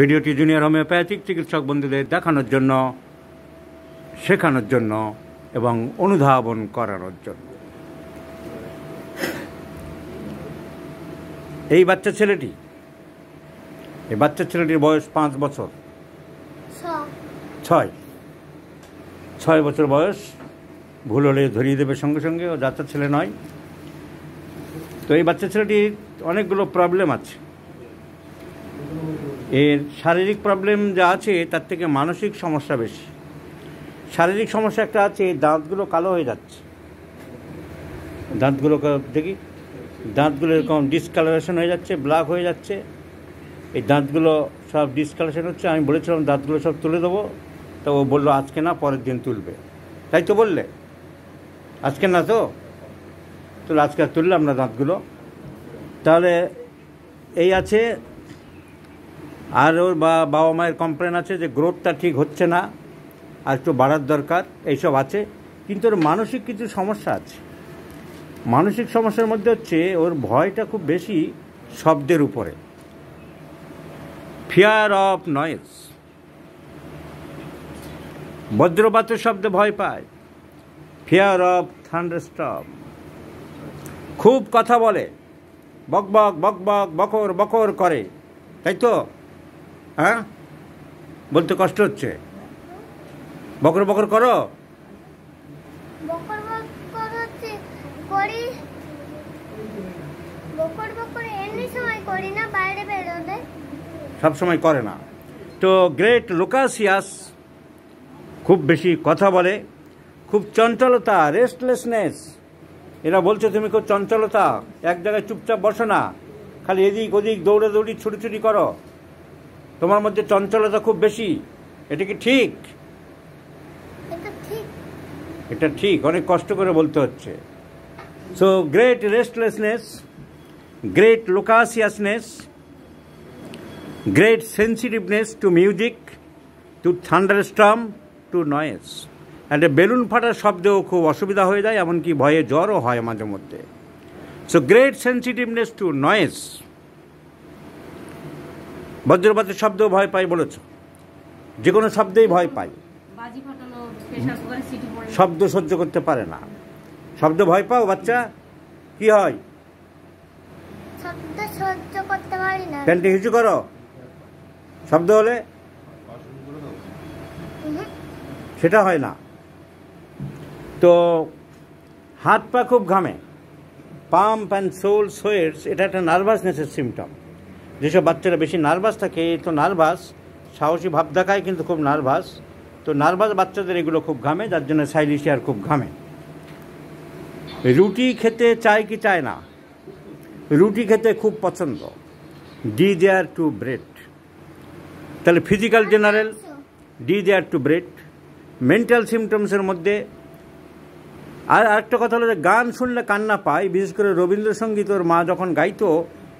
ভিডিওটি junior homeopathic চিকিৎসক বন্ধুদের দেখানোর জন্য শেখানোর জন্য এবং অনুধাবন করানোর জন্য এই বাচ্চা ছেলেটি এই বাচ্চা ছেলেটির বয়স পাঁচ বছর ছয় ছয় বছর বয়স ভুল হলে ধরিয়ে দেবে সঙ্গে সঙ্গে ও যাচ্ছা ছেলে নয় তো এই বাচ্চা ছেলেটির অনেকগুলো প্রবলেম আছে এর শারীরিক প্রবলেম যা আছে তার থেকে মানসিক সমস্যা বেশি শারীরিক সমস্যা একটা আছে দাঁতগুলো কালো হয়ে যাচ্ছে দাঁতগুলো দেখি দাঁতগুলো এরকম ডিসকালারেশন হয়ে যাচ্ছে ব্ল্যাক হয়ে যাচ্ছে এই দাঁতগুলো সব ডিসকালারেশন হচ্ছে আমি বলেছিলাম দাঁতগুলো সব তুলে দেবো তো ও বললো আজকে না পরের দিন তুলবে তাই তো বললে আজকে না তো তো আজকে তুললাম না দাঁতগুলো তাহলে এই আছে আর ওর বাবা মায়ের কমপ্লেন আছে যে গ্রোথটা ঠিক হচ্ছে না আর একটু বাড়ার দরকার এইসব আছে কিন্তু ওর মানসিক কিছু সমস্যা আছে মানসিক সমস্যার মধ্যে হচ্ছে ওর ভয়টা খুব বেশি শব্দের উপরে ফিয়ার অফ নয়েস বজ্রপাতের শব্দে ভয় পায় ফিয়ার অফ থান্ডারস্টপ খুব কথা বলে বক বক বক বক বকর বকর করে তাই তো হ্যাঁ বলতে কষ্ট হচ্ছে বকর বকর করো সব সময় করে না তো গ্রেট লোকাসিয়াস খুব বেশি কথা বলে খুব চঞ্চলতা রেস্টলেসনেস এরা বলছে তুমি খুব চঞ্চলতা এক জায়গায় চুপচাপ বসো না খালি এদিক ওদিক দৌড়াদৌড়ি ছুটি করো তোমার মধ্যে চঞ্চলতা খুব বেশি এটা কি ঠিক এটা ঠিক অনেক কষ্ট করে বলতে হচ্ছে so great restlessness great loquaciousness great sensitiveness to music to thunderstorm to noise and balloon ফাটার শব্দেও খুব অসুবিধা হয়ে যায় এমনকি ভয়ে জ্বরও হয় মাঝে মধ্যে so great sensitiveness to noise বজ্রপাতের শব্দেও ভয় পাই বলেছ যে কোনো শব্দেই ভয় পাই শব্দ সহ্য করতে পারে না শব্দ ভয় পাও বাচ্চা কি হয় প্যান্টে হিচু করো শব্দ হলে সেটা হয় না তো হাত পা খুব ঘামে পাম্প অ্যান্ড সোল সোয়েটস এটা একটা নার্ভাসনেসের সিমটম যেসব বাচ্চারা বেশি নার্ভাস থাকে তো নার্ভাস সাহসী ভাব দেখায় কিন্তু খুব নার্ভাস তো নার্ভাস বাচ্চাদের এগুলো খুব ঘামে যার জন্য সাইলিশিয়ার খুব ঘামে রুটি খেতে চায় কি চায় না রুটি খেতে খুব পছন্দ ডি দেয়ার টু ব্রেড তাহলে physical general desire to bread mental সিমটমসের মধ্যে আর আরেকটা কথা হলো যে গান শুনলে কান্না পায় বিশেষ করে রবীন্দ্রসঙ্গীত ওর মা যখন গাইতো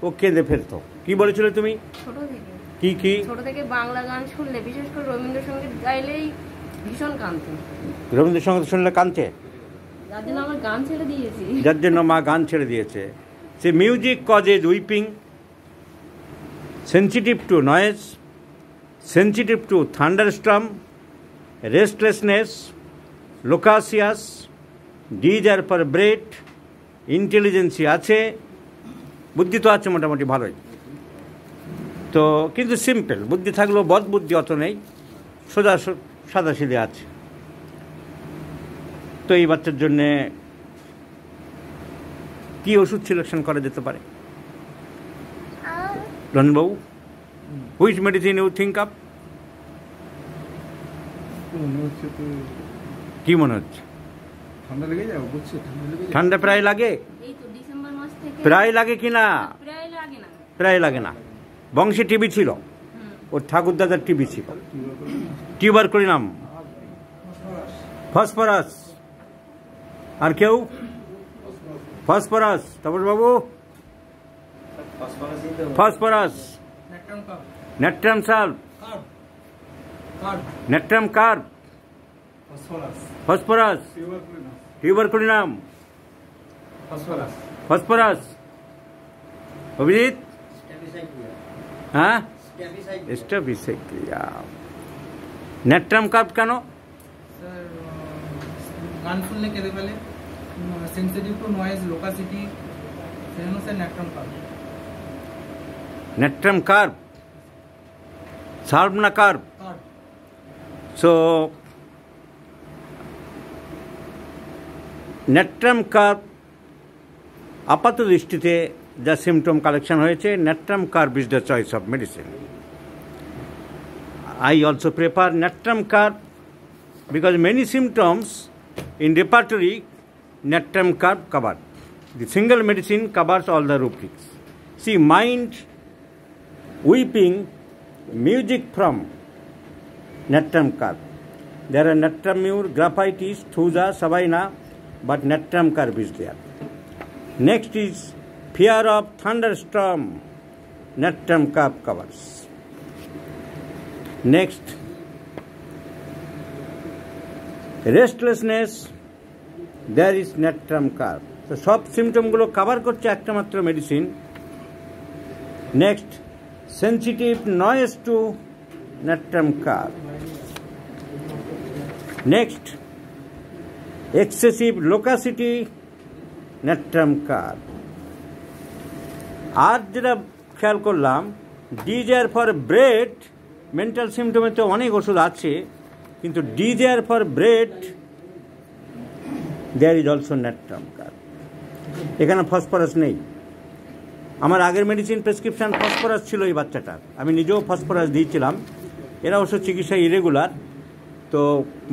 ও কেঁদে ফেলতো কি বলেছিলে তুমি ছোট থেকে কি কি ছোট থেকে বাংলা গান শুনলে বিশেষ করে রবীন্দ্রসঙ্গীত গাইলেই ভীষণ কাঁদতেন রবীন্দ্রসঙ্গীত শুনলে কাঁদতে যার জন্য মা গান ছেড়ে দিয়েছে সে music causes weeping sensitive to noise sensitive to thunderstorm restlessness loquacious desire for bread intelligence আছে বুদ্ধি তো আছে মোটামুটি ভালোই তো কিন্তু সিম্পল বুদ্ধি থাকলেও বদ বুদ্ধি অত নেই সোজা সাদা সিধে আছে তো এই বাচ্চার জন্যে কি ওষুধ সিলেকশন করা যেতে পারে রনবাবু হুইচ মেডিসিন ইউ থিঙ্ক আপ কি মনে হচ্ছে ঠান্ডা প্রায় লাগে প্রায় লাগে কি না প্রায় লাগে না বংশী টিভি ছিল ওর দাদার টিভি ছিল টিউবার করি নাম ফসফরাস আর কেউ ফসফরাস তপস বাবু phosphorus natrum sulph natrum carb phosphorus টিউবার করি নাম ফসফরাস फॉस्फोरस अभिजीत हाँ स्टेबिसाइड क्रिया नेट्रम कब কেন গান শুনলে কেঁদে ফেলে সেন্সিটিভ টু নয়েজ লোকাসিটি সেজন্য sir natrum carb natrum carb সার্ভ না কার্ভ সো নেট্রাম কার্ভ আপাত দৃষ্টিতে যা সিমটম কালেকশন হয়েছে natrum carb is the choice of medicine I also prefer natrum carb because many symptoms in repertory natrum carb cover the single medicine covers all the rubrics see mind weeping music from natrum carb there are natrum mur graphites thuja sabina but natrum carb is there next is fear of thunder thunderstorm natrum carb covers next restlessness there is natrum carb तो सब सिमटमगुल cover कर एक मात्र medicine next sensitive noise to natrum carb next excessive loquacity carb আর যেটা খেয়াল করলাম ডিজায়ার ফর ব্রেড মেন্টাল সিমটমে তো অনেক ওষুধ আছে কিন্তু desire for bread there is also carb এখানে ফসফরাস নেই আমার আগের মেডিসিন প্রেসক্রিপশান ফসফরাস ছিল এই বাচ্চাটার আমি নিজেও ফসফরাস দিয়েছিলাম এরা ওষুধ চিকিৎসা ইরেগুলার তো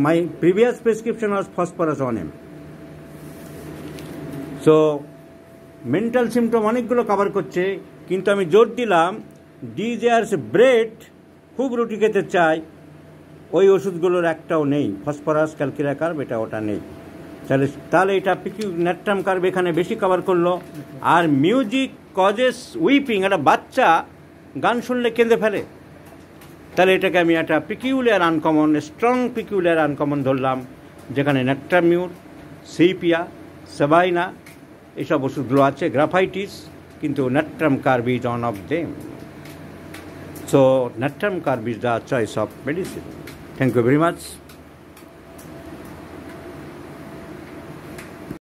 my previous prescription was phosphorus অনেম এম সো মেন্টাল সিমটম অনেকগুলো কভার করছে কিন্তু আমি জোর দিলাম ডিজায়ার্স ব্রেড খুব রুটি খেতে চাই ওই ওষুধগুলোর একটাও নেই ফসফরাস ক্যালকিরা কার্ব এটা ওটা নেই তাহলে তাহলে এটা পিকিউ ন্যাট্রাম কার্ব এখানে বেশি কভার করলো আর মিউজিক কজেস উইপিং একটা বাচ্চা গান শুনলে কেঁদে ফেলে তাহলে এটাকে আমি একটা peculiar uncommon strong peculiar uncommon ধরলাম যেখানে ন্যাট্রামিউর সিপিয়া সেবাইনা এইসব ওষুধগুলো আছে গ্রাফাইটিস কিন্তু natrum carb is one of them so natrum carb is the choice of medicine thank you very much